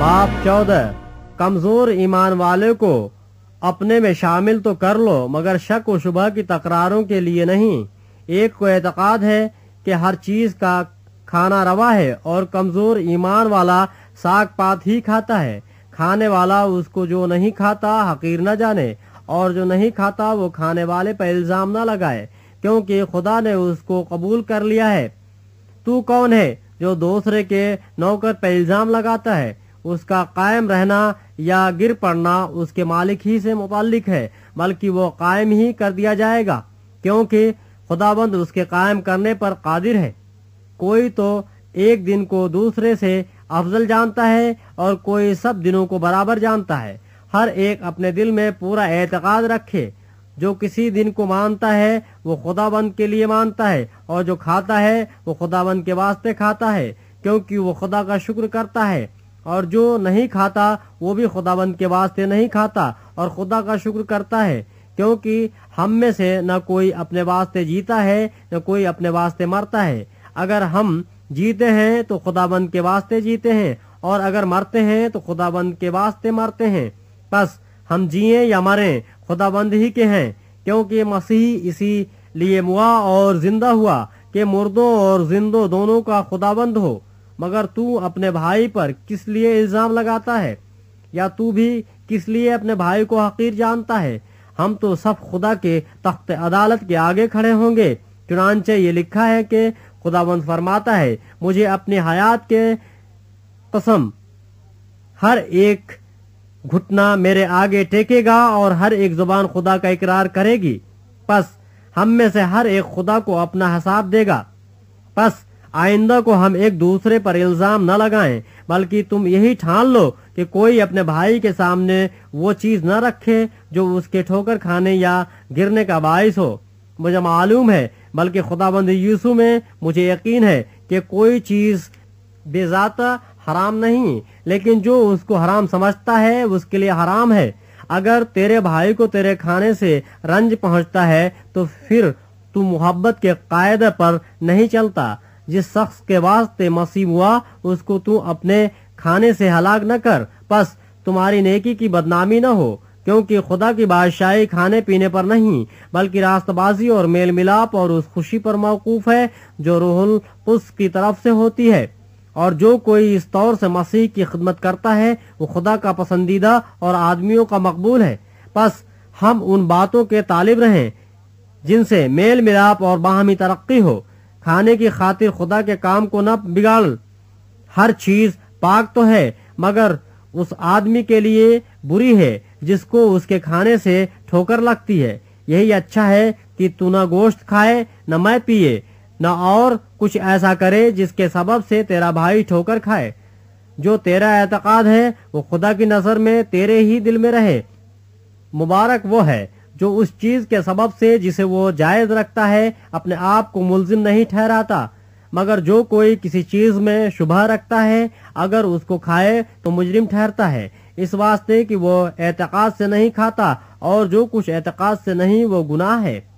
बाप चौदह कमजोर ईमान वाले को अपने में शामिल तो कर लो मगर शक व शुबह की तकरारों के लिए नहीं एक को एतक़ाद है कि हर चीज़ का खाना रवा है और कमज़ोर ईमान वाला साग पात ही खाता है खाने वाला उसको जो नहीं खाता हकीर न जाने और जो नहीं खाता वो खाने वाले पर इल्ज़ाम न लगाए क्योंकि खुदा ने उसको कबूल कर लिया है तू कौन है जो दूसरे के नौकर पर इल्ज़ाम लगाता है उसका कायम रहना या गिर पड़ना उसके मालिक ही से मुतलिक है बल्कि वो कायम ही कर दिया जाएगा क्योंकि खुदाबंद उसके कायम करने पर कादिर है कोई तो एक दिन को दूसरे से अफजल जानता है और कोई सब दिनों को बराबर जानता है हर एक अपने दिल में पूरा एतकाद रखे जो किसी दिन को मानता है वो खुदाबंद के लिए मानता है और जो खाता है वो खुदाबंद के वास्ते खाता है क्योंकि वो खुदा का शुक्र करता है और जो नहीं खाता वो भी खुदाबंद के वास्ते नहीं खाता और खुदा का शुक्र करता है क्योंकि हम में से न कोई अपने वास्ते जीता है न कोई अपने वास्ते मरता है अगर हम जीते हैं तो खुदाबंद के वास्ते जीते हैं और अगर मरते हैं तो खुदाबंद के वास्ते मरते हैं बस हम जिये या मरें खुदाबंद ही के हैं क्योंकि मसीह इसी लिए मुआ और जिंदा हुआ कि मुर्दों और जिंदों दोनों का खुदाबंद हो मगर तू अपने भाई पर किस लिए इल्ज़ाम लगाता है या तू भी किस लिए अपने भाई को हकीर जानता है हम तो सब खुदा के तख्त अदालत के आगे खड़े होंगे चुनाचे ये लिखा है कि बंद फरमाता है मुझे अपनी हयात के कसम हर एक घुटना मेरे आगे टेकेगा और हर एक जुबान खुदा का इकरार करेगी बस हम में से हर एक खुदा को अपना हिसाब देगा बस आइंदा को हम एक दूसरे पर इल्जाम न लगाएं बल्कि तुम यही ठान लो कि कोई अपने भाई के सामने वो चीज न रखे जो उसके ठोकर खाने या गिरने का बायस हो मुझे मालूम है बल्कि खुदाबंद यूसु में मुझे यकीन है कि कोई चीज बेजाता हराम नहीं लेकिन जो उसको हराम समझता है उसके लिए हराम है अगर तेरे भाई को तेरे खाने से रंज पहुंचता है तो फिर तू मोहब्बत के कायदे पर नहीं चलता जिस शख्स के वास्ते मसीब हुआ उसको तू अपने खाने से हलाक न कर बस तुम्हारी नेकी की बदनामी न हो क्योंकि खुदा की बादशाही खाने पीने पर नहीं बल्कि रास्तबाजी और मेल मिलाप और उस खुशी पर मौकूफ है जो रोहल पुस की तरफ से होती है और जो कोई इस तौर से मसीह की खिदमत करता है वो खुदा का पसंदीदा और आदमियों का मकबूल है बस हम उन बातों के तालिब रहे जिनसे मेल मिलाप और बाहमी तरक्की हो खाने की खातिर खुदा के काम को न बिगाड़ हर चीज पाक तो है मगर उस आदमी के लिए बुरी है जिसको उसके खाने से ठोकर लगती है यही अच्छा है कि तू न गोश्त खाए न मैं पिए न और कुछ ऐसा करे जिसके सबब से तेरा भाई ठोकर खाए जो तेरा एतकाद है वो खुदा की नज़र में तेरे ही दिल में रहे मुबारक वो है जो उस चीज के सबब से जिसे वो जायज रखता है अपने आप को मुलजिम नहीं ठहराता मगर जो कोई किसी चीज में शुभ रखता है अगर उसको खाए तो मुजरिम ठहरता है इस वास्ते कि वो एतकाद से नहीं खाता और जो कुछ एतकाद से नहीं वो गुनाह है